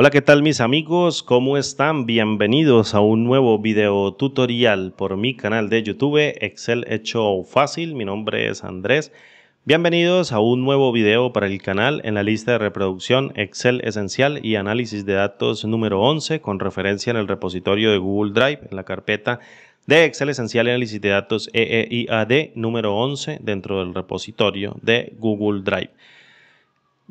Hola, ¿qué tal mis amigos? ¿Cómo están? Bienvenidos a un nuevo video tutorial por mi canal de YouTube Excel Hecho Fácil. Mi nombre es Andrés. Bienvenidos a un nuevo video para el canal en la lista de reproducción Excel Esencial y Análisis de Datos número 11 con referencia en el repositorio de Google Drive en la carpeta de Excel Esencial y Análisis de Datos EEIAD número 11 dentro del repositorio de Google Drive.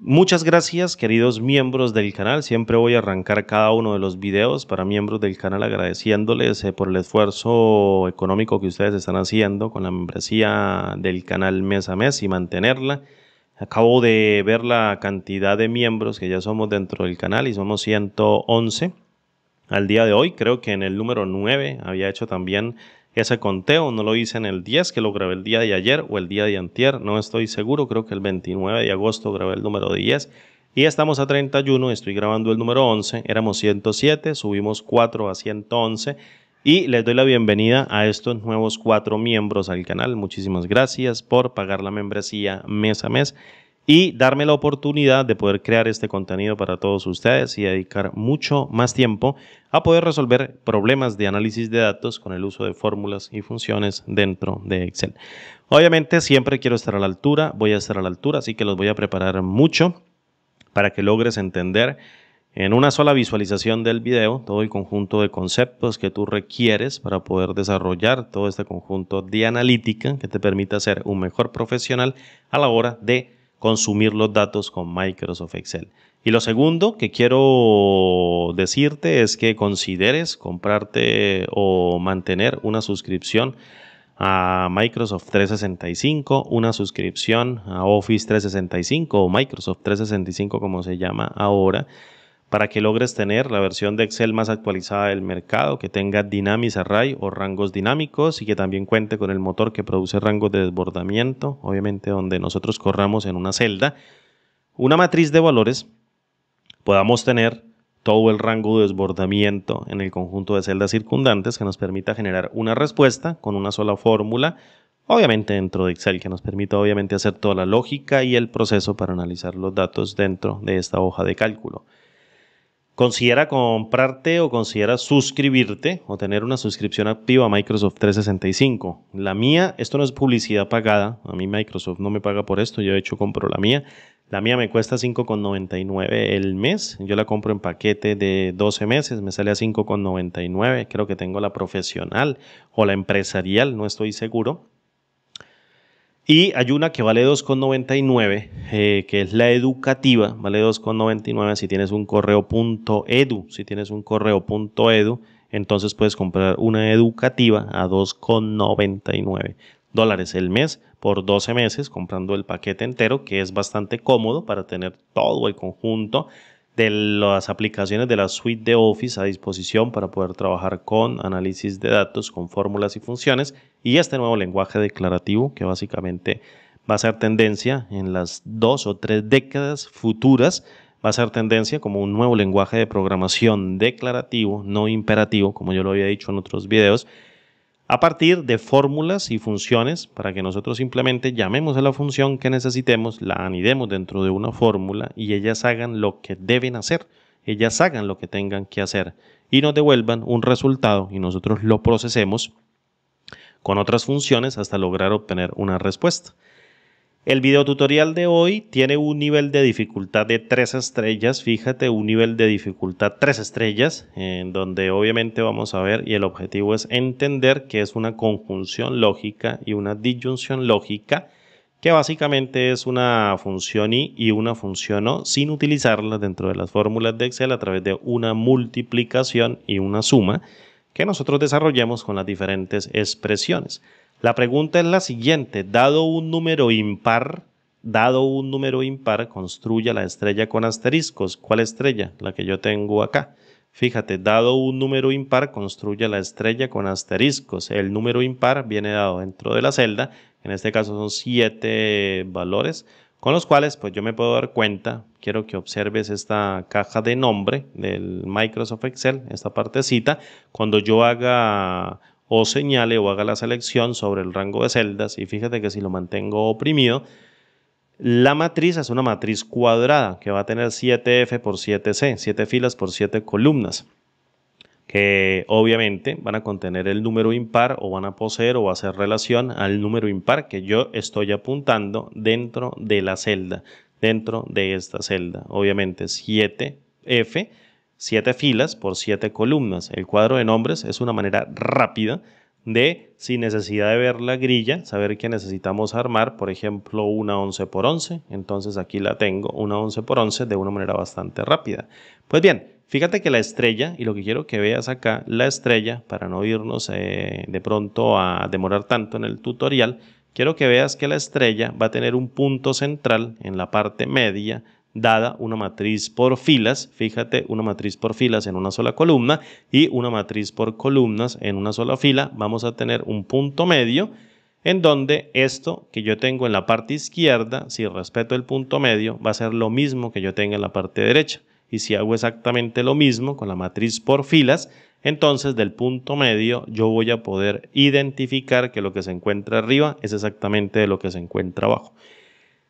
Muchas gracias queridos miembros del canal, siempre voy a arrancar cada uno de los videos para miembros del canal agradeciéndoles eh, por el esfuerzo económico que ustedes están haciendo con la membresía del canal mes a mes y mantenerla. Acabo de ver la cantidad de miembros que ya somos dentro del canal y somos 111 al día de hoy. Creo que en el número 9 había hecho también ese conteo no lo hice en el 10, que lo grabé el día de ayer o el día de antier, no estoy seguro, creo que el 29 de agosto grabé el número 10 y estamos a 31, estoy grabando el número 11, éramos 107, subimos 4 a 111 y les doy la bienvenida a estos nuevos cuatro miembros al canal. Muchísimas gracias por pagar la membresía mes a mes y darme la oportunidad de poder crear este contenido para todos ustedes y dedicar mucho más tiempo a poder resolver problemas de análisis de datos con el uso de fórmulas y funciones dentro de Excel. Obviamente siempre quiero estar a la altura, voy a estar a la altura, así que los voy a preparar mucho para que logres entender en una sola visualización del video todo el conjunto de conceptos que tú requieres para poder desarrollar todo este conjunto de analítica que te permita ser un mejor profesional a la hora de consumir los datos con Microsoft Excel. Y lo segundo que quiero decirte es que consideres comprarte o mantener una suscripción a Microsoft 365, una suscripción a Office 365 o Microsoft 365 como se llama ahora para que logres tener la versión de Excel más actualizada del mercado, que tenga Dynamics Array o rangos dinámicos y que también cuente con el motor que produce rangos de desbordamiento, obviamente donde nosotros corramos en una celda, una matriz de valores, podamos tener todo el rango de desbordamiento en el conjunto de celdas circundantes que nos permita generar una respuesta con una sola fórmula, obviamente dentro de Excel, que nos permita obviamente hacer toda la lógica y el proceso para analizar los datos dentro de esta hoja de cálculo considera comprarte o considera suscribirte o tener una suscripción activa a Microsoft 365. La mía, esto no es publicidad pagada, a mí Microsoft no me paga por esto, yo de hecho compro la mía. La mía me cuesta 5,99 el mes, yo la compro en paquete de 12 meses, me sale a 5,99, creo que tengo la profesional o la empresarial, no estoy seguro. Y hay una que vale 2,99, eh, que es la educativa, vale 2,99 si tienes un correo .edu, si tienes un correo .edu, entonces puedes comprar una educativa a 2,99 dólares el mes por 12 meses comprando el paquete entero, que es bastante cómodo para tener todo el conjunto de las aplicaciones de la suite de Office a disposición para poder trabajar con análisis de datos, con fórmulas y funciones y este nuevo lenguaje declarativo que básicamente va a ser tendencia en las dos o tres décadas futuras, va a ser tendencia como un nuevo lenguaje de programación declarativo, no imperativo, como yo lo había dicho en otros videos, a partir de fórmulas y funciones para que nosotros simplemente llamemos a la función que necesitemos, la anidemos dentro de una fórmula y ellas hagan lo que deben hacer, ellas hagan lo que tengan que hacer y nos devuelvan un resultado y nosotros lo procesemos con otras funciones hasta lograr obtener una respuesta. El video tutorial de hoy tiene un nivel de dificultad de 3 estrellas, fíjate, un nivel de dificultad 3 estrellas, en donde obviamente vamos a ver y el objetivo es entender que es una conjunción lógica y una disyunción lógica, que básicamente es una función y y una función o sin utilizarla dentro de las fórmulas de Excel a través de una multiplicación y una suma que nosotros desarrollamos con las diferentes expresiones. La pregunta es la siguiente, dado un número impar, dado un número impar, construya la estrella con asteriscos. ¿Cuál estrella? La que yo tengo acá. Fíjate, dado un número impar, construya la estrella con asteriscos. El número impar viene dado dentro de la celda, en este caso son siete valores, con los cuales pues yo me puedo dar cuenta, quiero que observes esta caja de nombre del Microsoft Excel, esta partecita, cuando yo haga o señale o haga la selección sobre el rango de celdas y fíjate que si lo mantengo oprimido, la matriz es una matriz cuadrada que va a tener 7F por 7C, 7 filas por 7 columnas, que obviamente van a contener el número impar o van a poseer o hacer relación al número impar que yo estoy apuntando dentro de la celda, dentro de esta celda. Obviamente 7F siete filas por siete columnas. El cuadro de nombres es una manera rápida de, sin necesidad de ver la grilla, saber que necesitamos armar, por ejemplo, una 11 por 11. Entonces aquí la tengo, una 11 por 11 de una manera bastante rápida. Pues bien, fíjate que la estrella, y lo que quiero que veas acá, la estrella, para no irnos eh, de pronto a demorar tanto en el tutorial, quiero que veas que la estrella va a tener un punto central en la parte media dada una matriz por filas, fíjate, una matriz por filas en una sola columna y una matriz por columnas en una sola fila, vamos a tener un punto medio en donde esto que yo tengo en la parte izquierda, si respeto el punto medio, va a ser lo mismo que yo tenga en la parte derecha. Y si hago exactamente lo mismo con la matriz por filas, entonces del punto medio yo voy a poder identificar que lo que se encuentra arriba es exactamente lo que se encuentra abajo.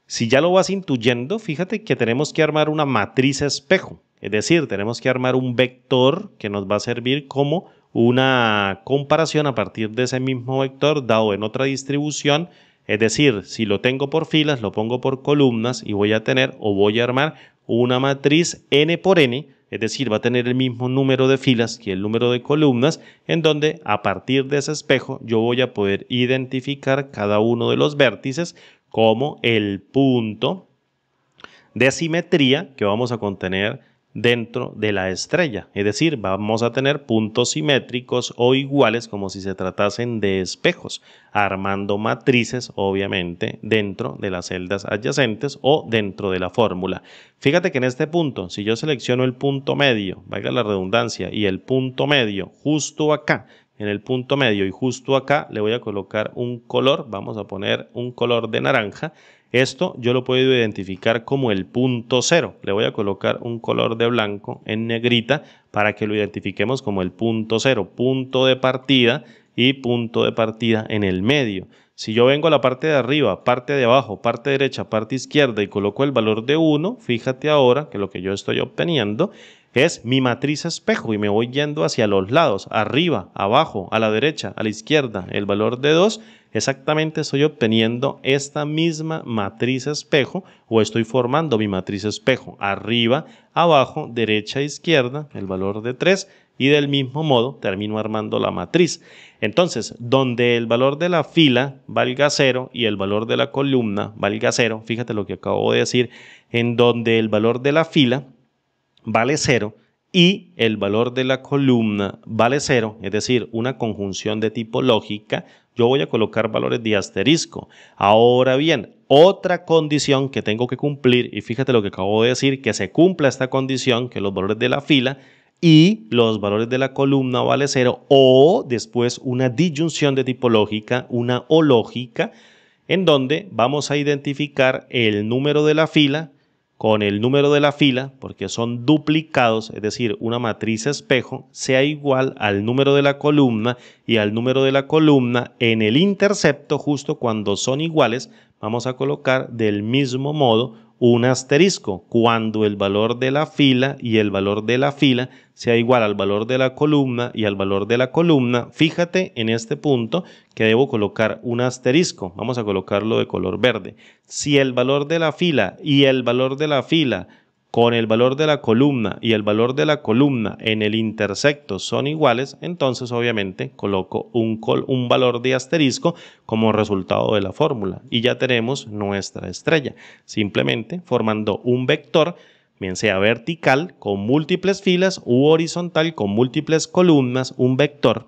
Si ya lo vas intuyendo, fíjate que tenemos que armar una matriz espejo, es decir, tenemos que armar un vector que nos va a servir como una comparación a partir de ese mismo vector dado en otra distribución, es decir, si lo tengo por filas, lo pongo por columnas y voy a tener o voy a armar una matriz n por n, es decir, va a tener el mismo número de filas que el número de columnas, en donde a partir de ese espejo yo voy a poder identificar cada uno de los vértices como el punto de simetría que vamos a contener dentro de la estrella. Es decir, vamos a tener puntos simétricos o iguales como si se tratasen de espejos, armando matrices, obviamente, dentro de las celdas adyacentes o dentro de la fórmula. Fíjate que en este punto, si yo selecciono el punto medio, valga la redundancia, y el punto medio justo acá, en el punto medio y justo acá le voy a colocar un color, vamos a poner un color de naranja. Esto yo lo puedo identificar como el punto cero. Le voy a colocar un color de blanco en negrita para que lo identifiquemos como el punto cero, punto de partida y punto de partida en el medio. Si yo vengo a la parte de arriba, parte de abajo, parte derecha, parte izquierda y coloco el valor de 1, fíjate ahora que lo que yo estoy obteniendo es mi matriz espejo y me voy yendo hacia los lados, arriba, abajo, a la derecha, a la izquierda, el valor de 2, exactamente estoy obteniendo esta misma matriz espejo o estoy formando mi matriz espejo, arriba, abajo, derecha, izquierda, el valor de 3 y del mismo modo termino armando la matriz. Entonces, donde el valor de la fila valga 0 y el valor de la columna valga 0, fíjate lo que acabo de decir, en donde el valor de la fila vale 0 y el valor de la columna vale 0, es decir, una conjunción de tipo lógica, yo voy a colocar valores de asterisco. Ahora bien, otra condición que tengo que cumplir, y fíjate lo que acabo de decir, que se cumpla esta condición, que los valores de la fila y los valores de la columna vale cero o después una disyunción de tipo lógica, una o lógica, en donde vamos a identificar el número de la fila, con el número de la fila, porque son duplicados, es decir, una matriz espejo, sea igual al número de la columna y al número de la columna en el intercepto, justo cuando son iguales, vamos a colocar del mismo modo un asterisco cuando el valor de la fila y el valor de la fila sea igual al valor de la columna y al valor de la columna. Fíjate en este punto que debo colocar un asterisco. Vamos a colocarlo de color verde. Si el valor de la fila y el valor de la fila con el valor de la columna y el valor de la columna en el intersecto son iguales, entonces obviamente coloco un, valor de asterisco como resultado de la fórmula y ya tenemos nuestra estrella, simplemente formando un vector bien sea vertical con múltiples filas u horizontal con múltiples columnas, un vector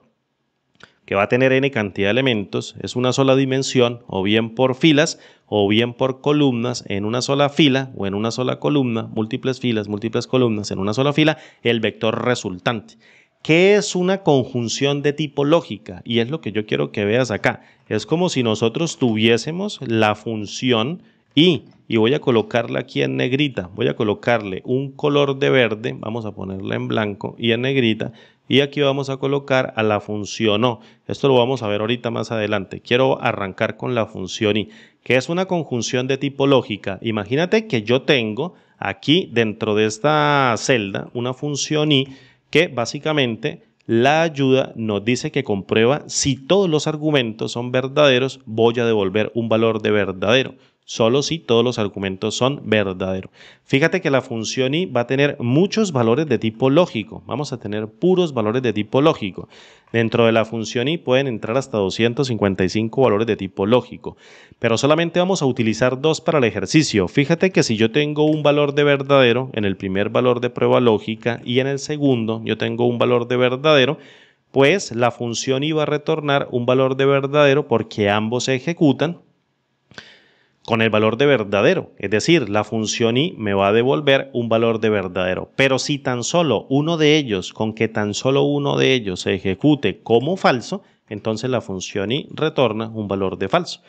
que va a tener n cantidad de elementos, es una sola dimensión, o bien por filas, o bien por columnas en una sola fila o en una sola columna, múltiples filas, múltiples columnas en una sola fila, el vector resultante. ¿Qué es una conjunción de tipo lógica? Y es lo que yo quiero que veas acá. Es como si nosotros tuviésemos la función y, y voy a colocarla aquí en negrita, voy a colocarle un color de verde, vamos a ponerla en blanco y en negrita, y aquí vamos a colocar a la función O. Esto lo vamos a ver ahorita más adelante. Quiero arrancar con la función I, que es una conjunción de tipo lógica. Imagínate que yo tengo aquí dentro de esta celda una función I que básicamente la ayuda nos dice que comprueba si todos los argumentos son verdaderos, voy a devolver un valor de verdadero solo si todos los argumentos son verdaderos. Fíjate que la función i va a tener muchos valores de tipo lógico. Vamos a tener puros valores de tipo lógico. Dentro de la función i pueden entrar hasta 255 valores de tipo lógico. Pero solamente vamos a utilizar dos para el ejercicio. Fíjate que si yo tengo un valor de verdadero en el primer valor de prueba lógica y en el segundo yo tengo un valor de verdadero, pues la función va a retornar un valor de verdadero porque ambos se ejecutan con el valor de verdadero. Es decir, la función i me va a devolver un valor de verdadero. Pero si tan solo uno de ellos, con que tan solo uno de ellos se ejecute como falso, entonces la función i retorna un valor de falso.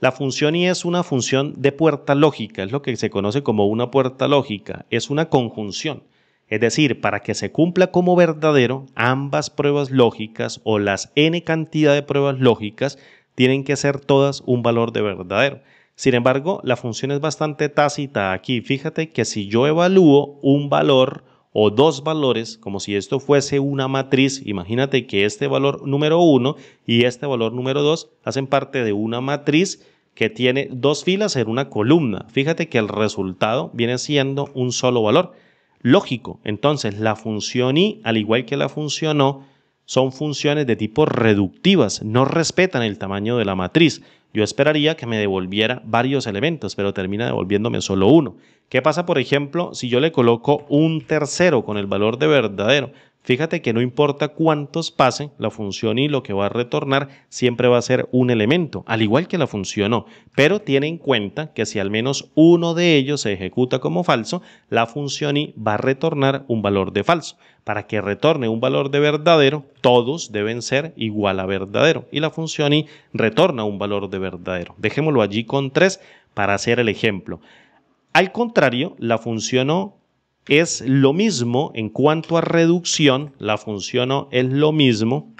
La función i es una función de puerta lógica, es lo que se conoce como una puerta lógica, es una conjunción. Es decir, para que se cumpla como verdadero, ambas pruebas lógicas o las n cantidad de pruebas lógicas tienen que ser todas un valor de verdadero. Sin embargo, la función es bastante tácita aquí. Fíjate que si yo evalúo un valor o dos valores, como si esto fuese una matriz, imagínate que este valor número 1 y este valor número 2 hacen parte de una matriz que tiene dos filas en una columna. Fíjate que el resultado viene siendo un solo valor. Lógico, entonces la función i, al igual que la función o, son funciones de tipo reductivas, no respetan el tamaño de la matriz. Yo esperaría que me devolviera varios elementos, pero termina devolviéndome solo uno. ¿Qué pasa, por ejemplo, si yo le coloco un tercero con el valor de verdadero? Fíjate que no importa cuántos pasen, la función y lo que va a retornar siempre va a ser un elemento, al igual que la función o, pero tiene en cuenta que si al menos uno de ellos se ejecuta como falso, la función y va a retornar un valor de falso. Para que retorne un valor de verdadero, todos deben ser igual a verdadero y la función y retorna un valor de verdadero. Dejémoslo allí con 3 para hacer el ejemplo. Al contrario, la función o es lo mismo en cuanto a reducción, la función O es lo mismo.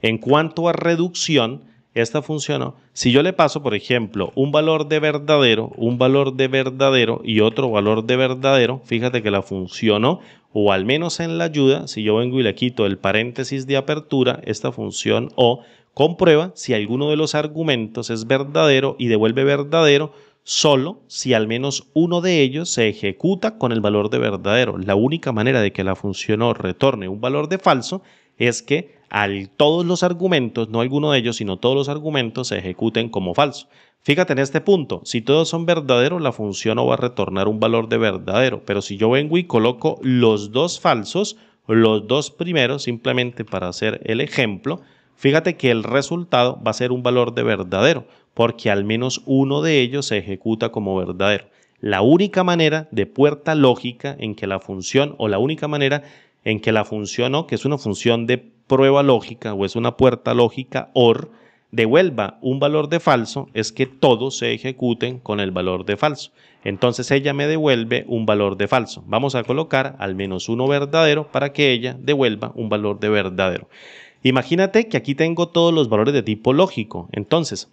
En cuanto a reducción, esta función O, si yo le paso, por ejemplo, un valor de verdadero, un valor de verdadero y otro valor de verdadero, fíjate que la función O, o al menos en la ayuda, si yo vengo y le quito el paréntesis de apertura, esta función O comprueba si alguno de los argumentos es verdadero y devuelve verdadero solo si al menos uno de ellos se ejecuta con el valor de verdadero. La única manera de que la función O retorne un valor de falso es que al todos los argumentos, no alguno de ellos, sino todos los argumentos se ejecuten como falso. Fíjate en este punto, si todos son verdaderos, la función no va a retornar un valor de verdadero, pero si yo vengo y coloco los dos falsos, los dos primeros, simplemente para hacer el ejemplo, Fíjate que el resultado va a ser un valor de verdadero, porque al menos uno de ellos se ejecuta como verdadero. La única manera de puerta lógica en que la función, o la única manera en que la función o, que es una función de prueba lógica o es una puerta lógica OR, devuelva un valor de falso es que todos se ejecuten con el valor de falso. Entonces ella me devuelve un valor de falso. Vamos a colocar al menos uno verdadero para que ella devuelva un valor de verdadero. Imagínate que aquí tengo todos los valores de tipo lógico. Entonces,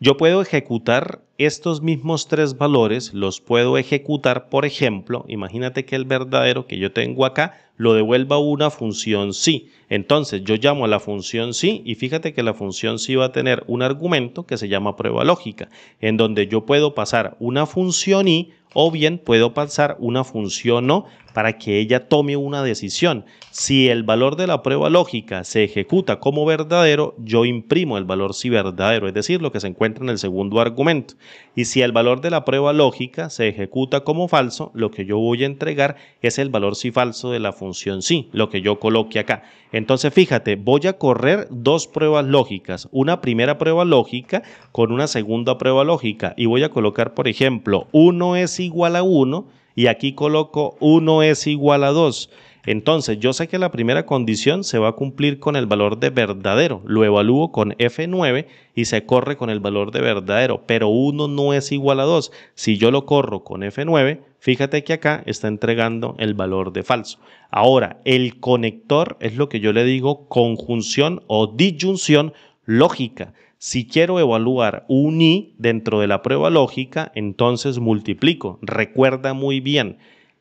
yo puedo ejecutar estos mismos tres valores, los puedo ejecutar, por ejemplo, imagínate que el verdadero que yo tengo acá lo devuelva una función sí. Entonces yo llamo a la función sí y fíjate que la función sí va a tener un argumento que se llama prueba lógica, en donde yo puedo pasar una función y o bien puedo pasar una función no para que ella tome una decisión. Si el valor de la prueba lógica se ejecuta como verdadero, yo imprimo el valor sí verdadero, es decir, lo que se encuentra en el segundo argumento. Y si el valor de la prueba lógica se ejecuta como falso, lo que yo voy a entregar es el valor sí falso de la función sí, lo que yo coloque acá. Entonces, fíjate, voy a correr dos pruebas lógicas. Una primera prueba lógica con una segunda prueba lógica. Y voy a colocar, por ejemplo, 1 es igual a 1 y aquí coloco 1 es igual a 2. Entonces, yo sé que la primera condición se va a cumplir con el valor de verdadero. Lo evalúo con F9 y se corre con el valor de verdadero, pero 1 no es igual a 2. Si yo lo corro con F9, fíjate que acá está entregando el valor de falso. Ahora, el conector es lo que yo le digo conjunción o disyunción lógica. Si quiero evaluar un i dentro de la prueba lógica, entonces multiplico. Recuerda muy bien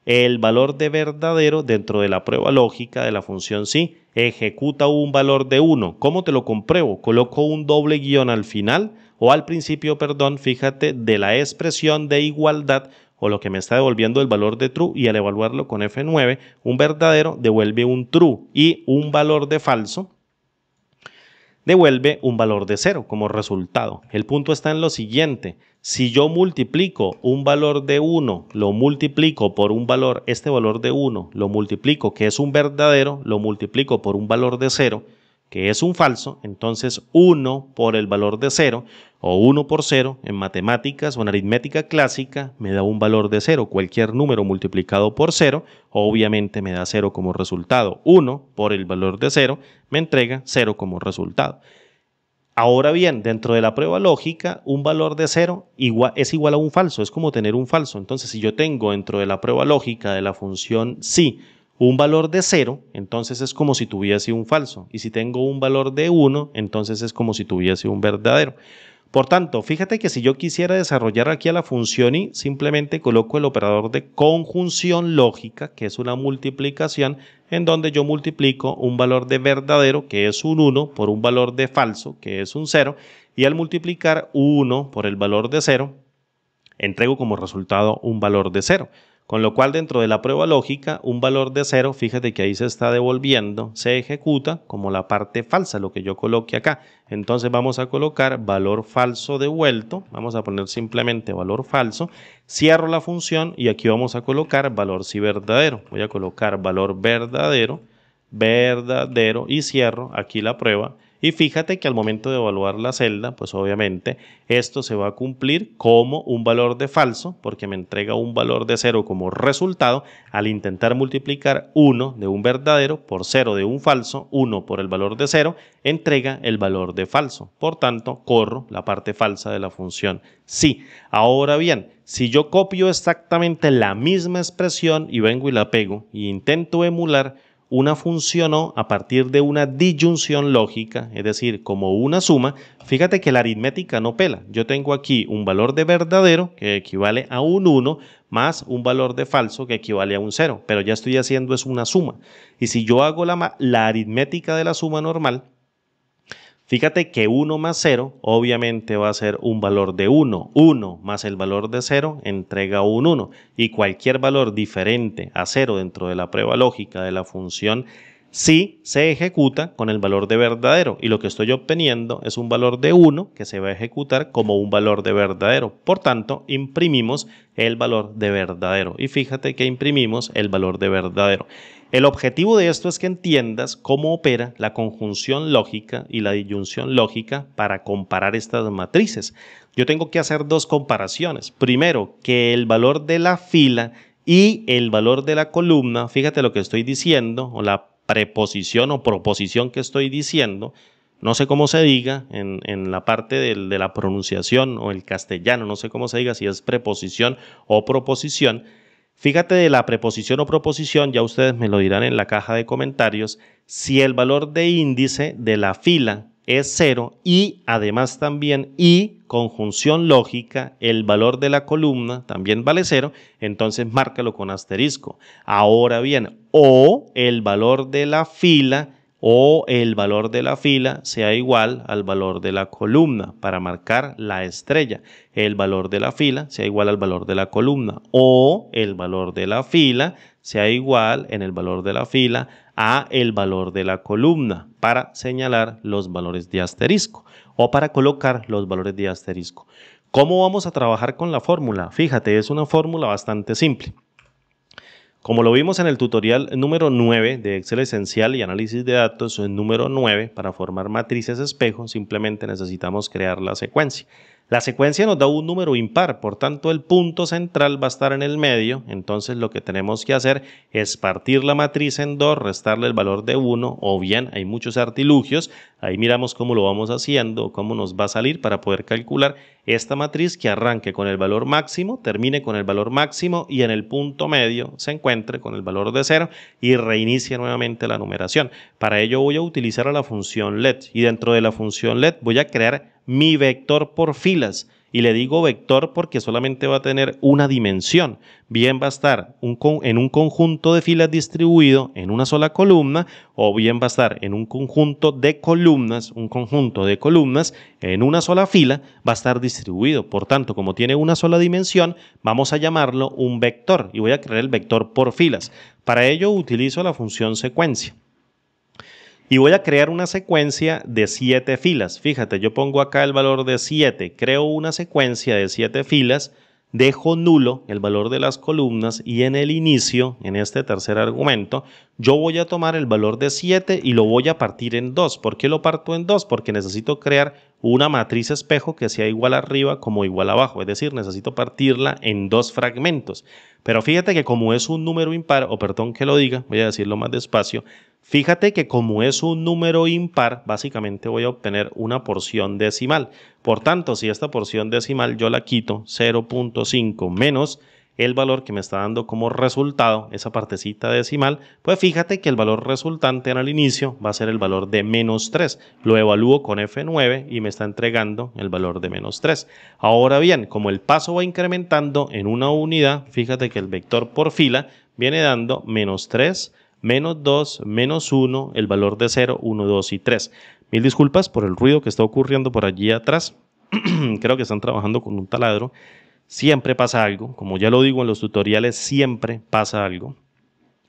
el valor de verdadero dentro de la prueba lógica de la función sí, ejecuta un valor de 1. ¿Cómo te lo compruebo? Coloco un doble guión al final o al principio, perdón, fíjate, de la expresión de igualdad o lo que me está devolviendo el valor de true y al evaluarlo con F9, un verdadero devuelve un true y un valor de falso devuelve un valor de cero como resultado. El punto está en lo siguiente. Si yo multiplico un valor de 1, lo multiplico por un valor, este valor de 1, lo multiplico que es un verdadero, lo multiplico por un valor de 0, que es un falso, entonces 1 por el valor de 0 o 1 por 0 en matemáticas o en aritmética clásica me da un valor de 0. Cualquier número multiplicado por 0 obviamente me da 0 como resultado. 1 por el valor de 0 me entrega 0 como resultado. Ahora bien, dentro de la prueba lógica, un valor de 0 es igual a un falso, es como tener un falso. Entonces, si yo tengo dentro de la prueba lógica de la función sí, un valor de 0, entonces es como si tuviese un falso. Y si tengo un valor de 1, entonces es como si tuviese un verdadero. Por tanto, fíjate que si yo quisiera desarrollar aquí a la función y simplemente coloco el operador de conjunción lógica, que es una multiplicación, en donde yo multiplico un valor de verdadero, que es un 1, por un valor de falso, que es un 0, y al multiplicar 1 por el valor de 0, entrego como resultado un valor de 0. Con lo cual, dentro de la prueba lógica, un valor de cero, fíjate que ahí se está devolviendo, se ejecuta como la parte falsa, lo que yo coloque acá. Entonces vamos a colocar valor falso devuelto, vamos a poner simplemente valor falso, cierro la función y aquí vamos a colocar valor si verdadero. Voy a colocar valor verdadero, verdadero y cierro aquí la prueba y fíjate que al momento de evaluar la celda, pues obviamente esto se va a cumplir como un valor de falso, porque me entrega un valor de cero como resultado al intentar multiplicar 1 de un verdadero por 0 de un falso, 1 por el valor de cero, entrega el valor de falso. Por tanto, corro la parte falsa de la función sí. Ahora bien, si yo copio exactamente la misma expresión y vengo y la pego e intento emular, una funcionó a partir de una disyunción lógica, es decir, como una suma. Fíjate que la aritmética no pela. Yo tengo aquí un valor de verdadero que equivale a un 1 más un valor de falso que equivale a un 0, pero ya estoy haciendo es una suma. Y si yo hago la, la aritmética de la suma normal, Fíjate que 1 más 0 obviamente va a ser un valor de 1. 1 más el valor de 0 entrega un 1. Y cualquier valor diferente a 0 dentro de la prueba lógica de la función sí, se ejecuta con el valor de verdadero y lo que estoy obteniendo es un valor de 1 que se va a ejecutar como un valor de verdadero. Por tanto, imprimimos el valor de verdadero y fíjate que imprimimos el valor de verdadero. El objetivo de esto es que entiendas cómo opera la conjunción lógica y la disyunción lógica para comparar estas matrices. Yo tengo que hacer dos comparaciones. Primero, que el valor de la fila y el valor de la columna, fíjate lo que estoy diciendo, o la preposición o proposición que estoy diciendo, no sé cómo se diga en, la parte de la pronunciación o el castellano, no sé cómo se diga si es preposición o proposición, Fíjate de la preposición o proposición, ya ustedes me lo dirán en la caja de comentarios, si el valor de índice de la fila es cero y además también y conjunción lógica, el valor de la columna también vale cero, entonces márcalo con asterisco. Ahora bien, o el valor de la fila o el valor de la fila sea igual al valor de la columna para marcar la estrella. El valor de la fila sea igual al valor de la columna o el valor de la fila sea igual en el valor de la fila a el valor de la columna para señalar los valores de asterisco o para colocar los valores de asterisco. ¿Cómo vamos a trabajar con la fórmula? Fíjate, es una fórmula bastante simple. Como lo vimos en el tutorial número 9 de Excel Esencial y Análisis de Datos, en número 9, para formar matrices espejo, simplemente necesitamos crear la secuencia. La secuencia nos da un número impar, por tanto el punto central va a estar en el medio, entonces lo que tenemos que hacer es partir la matriz en dos, restarle el valor de 1, o bien hay muchos artilugios, ahí miramos cómo lo vamos haciendo, cómo nos va a salir para poder calcular esta matriz que arranque con el valor máximo, termine con el valor máximo y en el punto medio se encuentre con el valor de 0 y reinicie nuevamente la numeración. Para ello voy a utilizar la función LED y dentro de la función LED voy a crear mi vector por filas. Y le digo vector porque solamente va a tener una dimensión. Bien va a estar en un conjunto de filas distribuido en una sola columna o bien va a estar en un conjunto de columnas, un conjunto de columnas en una sola fila va a estar distribuido. Por tanto, como tiene una sola dimensión, vamos a llamarlo un vector y voy a crear el vector por filas. Para ello utilizo la función secuencia y voy a crear una secuencia de 7 filas. Fíjate, yo pongo acá el valor de 7, creo una secuencia de 7 filas, dejo nulo el valor de las columnas y en el inicio, en este tercer argumento, yo voy a tomar el valor de 7 y lo voy a partir en 2. ¿Por qué lo parto en 2? Porque necesito crear una matriz espejo que sea igual arriba como igual abajo, es decir, necesito partirla en dos fragmentos. Pero fíjate que como es un número impar, o perdón que lo diga, voy a decirlo más despacio, fíjate que como es un número impar, básicamente voy a obtener una porción decimal. Por tanto, si esta porción decimal yo la quito, 0.5 menos el valor que me está dando como resultado, esa partecita decimal, pues fíjate que el valor resultante en el inicio va a ser el valor de menos 3. Lo evalúo con F9 y me está entregando el valor de menos 3. Ahora bien, como el paso va incrementando en una unidad, fíjate que el vector por fila viene dando menos 3, menos 2, menos 1, el valor de 0, 1, 2 y 3. Mil disculpas por el ruido que está ocurriendo por allí atrás. Creo que están trabajando con un taladro. Siempre pasa algo, como ya lo digo en los tutoriales, siempre pasa algo.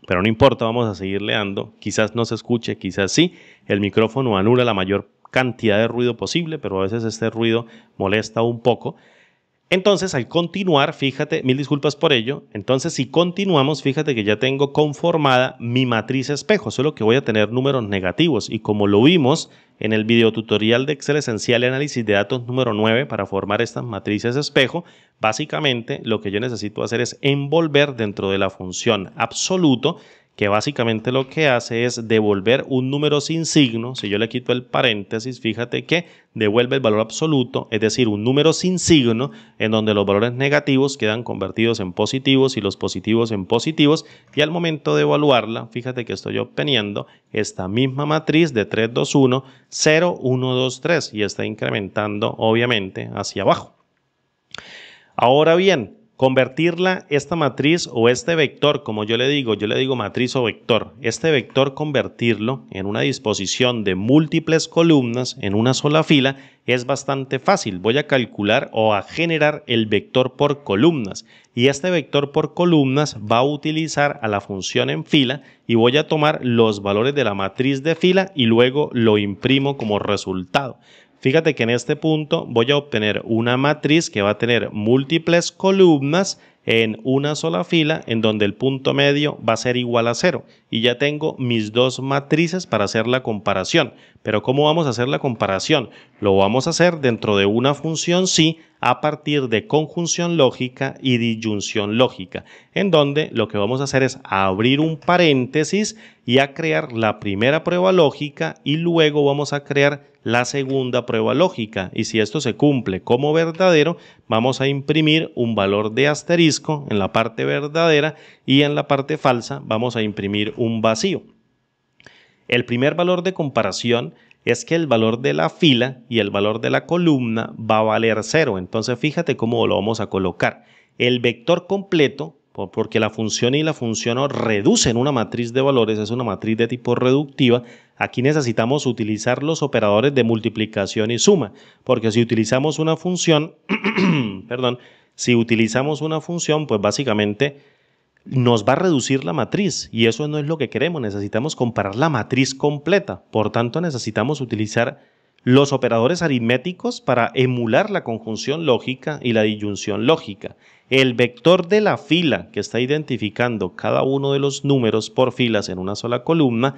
Pero no importa, vamos a seguir leyendo. Quizás no se escuche, quizás sí. El micrófono anula la mayor cantidad de ruido posible, pero a veces este ruido molesta un poco. Entonces, al continuar, fíjate, mil disculpas por ello. Entonces, si continuamos, fíjate que ya tengo conformada mi matriz espejo, solo que voy a tener números negativos. Y como lo vimos en el video tutorial de Excel Esencial y Análisis de Datos número 9 para formar estas matrices espejo, básicamente lo que yo necesito hacer es envolver dentro de la función absoluto que básicamente lo que hace es devolver un número sin signo, si yo le quito el paréntesis, fíjate que devuelve el valor absoluto, es decir, un número sin signo en donde los valores negativos quedan convertidos en positivos y los positivos en positivos y al momento de evaluarla, fíjate que estoy obteniendo esta misma matriz de 3, 2, 1, 0, 1, 2, 3 y está incrementando obviamente hacia abajo. Ahora bien, Convertirla, esta matriz o este vector, como yo le digo, yo le digo matriz o vector, este vector convertirlo en una disposición de múltiples columnas en una sola fila es bastante fácil. Voy a calcular o a generar el vector por columnas y este vector por columnas va a utilizar a la función en fila y voy a tomar los valores de la matriz de fila y luego lo imprimo como resultado. Fíjate que en este punto voy a obtener una matriz que va a tener múltiples columnas en una sola fila en donde el punto medio va a ser igual a cero y ya tengo mis dos matrices para hacer la comparación. Pero ¿cómo vamos a hacer la comparación? Lo vamos a hacer dentro de una función sí a partir de conjunción lógica y disyunción lógica, en donde lo que vamos a hacer es abrir un paréntesis y a crear la primera prueba lógica y luego vamos a crear la segunda prueba lógica y si esto se cumple como verdadero, vamos a imprimir un valor de asterisco en la parte verdadera y en la parte falsa vamos a imprimir un vacío. El primer valor de comparación es que el valor de la fila y el valor de la columna va a valer cero Entonces fíjate cómo lo vamos a colocar. El vector completo porque la función y la función reducen una matriz de valores, es una matriz de tipo reductiva. Aquí necesitamos utilizar los operadores de multiplicación y suma, porque si utilizamos una función, perdón, si utilizamos una función, pues básicamente nos va a reducir la matriz y eso no es lo que queremos, necesitamos comparar la matriz completa. Por tanto, necesitamos utilizar los operadores aritméticos para emular la conjunción lógica y la disyunción lógica. El vector de la fila que está identificando cada uno de los números por filas en una sola columna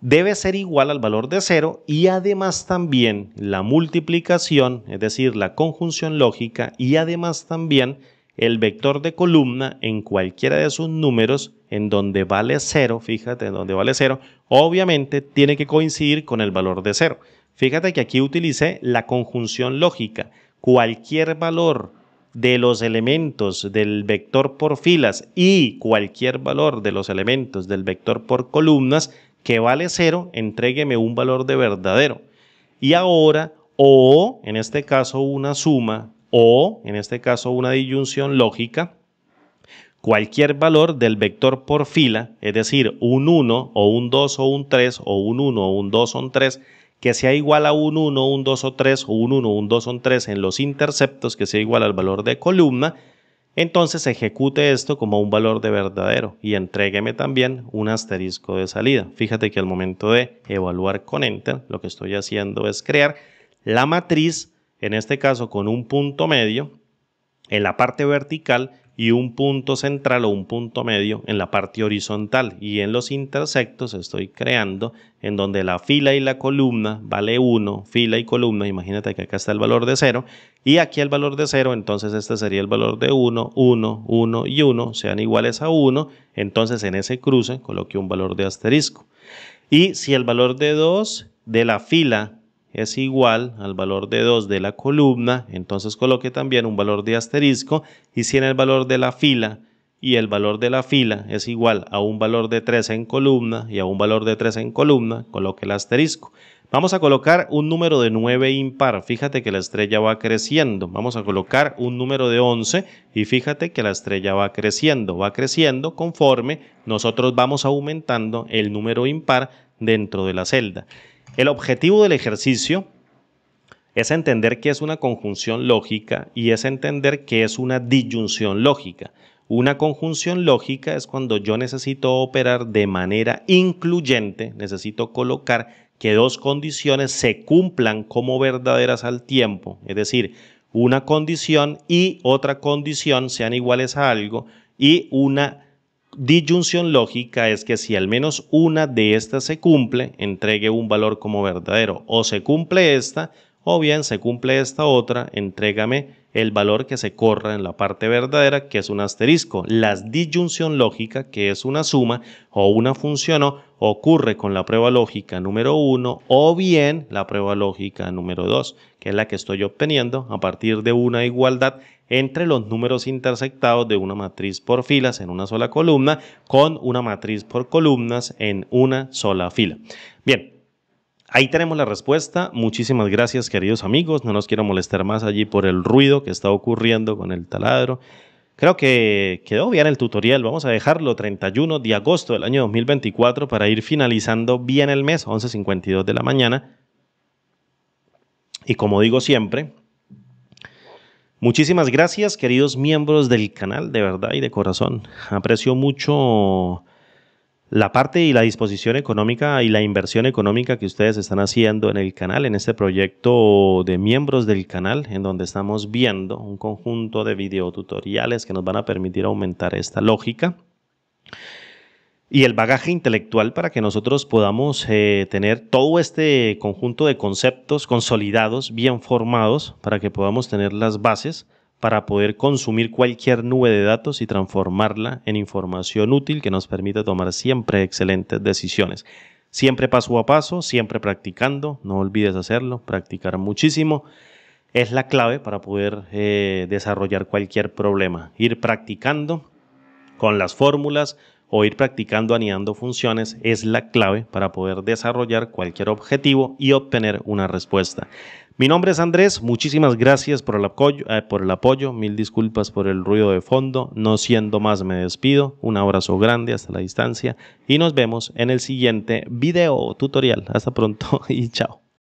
debe ser igual al valor de cero y además también la multiplicación, es decir, la conjunción lógica y además también el vector de columna en cualquiera de sus números en donde vale 0, fíjate, en donde vale 0, obviamente tiene que coincidir con el valor de cero. Fíjate que aquí utilicé la conjunción lógica. Cualquier valor de los elementos del vector por filas y cualquier valor de los elementos del vector por columnas que vale cero, entrégueme un valor de verdadero. Y ahora, o en este caso una suma, o en este caso una disyunción lógica, cualquier valor del vector por fila, es decir, un 1 o un 2 o un 3 o un 1 o un 2 o un 3, que sea igual a un 1, un 2 o 3 o un 1, un 2 o 3 en los interceptos, que sea igual al valor de columna, entonces ejecute esto como un valor de verdadero y entrégueme también un asterisco de salida. Fíjate que al momento de evaluar con Enter, lo que estoy haciendo es crear la matriz, en este caso con un punto medio, en la parte vertical y un punto central o un punto medio en la parte horizontal y en los intersectos estoy creando en donde la fila y la columna vale 1, fila y columna, imagínate que acá está el valor de 0 y aquí el valor de 0, entonces este sería el valor de 1, 1, 1 y 1 sean iguales a 1, entonces en ese cruce coloque un valor de asterisco. Y si el valor de 2 de la fila es igual al valor de 2 de la columna, entonces coloque también un valor de asterisco y si en el valor de la fila y el valor de la fila es igual a un valor de 3 en columna y a un valor de 3 en columna, coloque el asterisco. Vamos a colocar un número de 9 impar, fíjate que la estrella va creciendo. Vamos a colocar un número de 11 y fíjate que la estrella va creciendo, va creciendo conforme nosotros vamos aumentando el número impar dentro de la celda. El objetivo del ejercicio es entender que es una conjunción lógica y es entender que es una disyunción lógica. Una conjunción lógica es cuando yo necesito operar de manera incluyente, necesito colocar que dos condiciones se cumplan como verdaderas al tiempo, es decir, una condición y otra condición sean iguales a algo y una Disyunción lógica es que si al menos una de estas se cumple, entregue un valor como verdadero. O se cumple esta, o bien se cumple esta otra, entrégame el valor que se corra en la parte verdadera, que es un asterisco. La disyunción lógica, que es una suma o una función o, ocurre con la prueba lógica número 1 o bien la prueba lógica número 2, que es la que estoy obteniendo a partir de una igualdad entre los números intersectados de una matriz por filas en una sola columna con una matriz por columnas en una sola fila. Bien, Ahí tenemos la respuesta. Muchísimas gracias, queridos amigos. No nos quiero molestar más allí por el ruido que está ocurriendo con el taladro. Creo que quedó bien el tutorial. Vamos a dejarlo 31 de agosto del año 2024 para ir finalizando bien el mes, 11.52 de la mañana. Y como digo siempre, Muchísimas gracias, queridos miembros del canal, de verdad y de corazón. Aprecio mucho la parte y la disposición económica y la inversión económica que ustedes están haciendo en el canal, en este proyecto de miembros del canal, en donde estamos viendo un conjunto de videotutoriales que nos van a permitir aumentar esta lógica y el bagaje intelectual para que nosotros podamos eh, tener todo este conjunto de conceptos consolidados, bien formados, para que podamos tener las bases para poder consumir cualquier nube de datos y transformarla en información útil que nos permita tomar siempre excelentes decisiones. Siempre paso a paso, siempre practicando, no olvides hacerlo, practicar muchísimo. Es la clave para poder eh, desarrollar cualquier problema. Ir practicando con las fórmulas, o ir practicando anidando funciones es la clave para poder desarrollar cualquier objetivo y obtener una respuesta. Mi nombre es Andrés, muchísimas gracias por el, apoyo, eh, por el apoyo, mil disculpas por el ruido de fondo, no siendo más me despido, un abrazo grande hasta la distancia y nos vemos en el siguiente video tutorial. Hasta pronto y chao.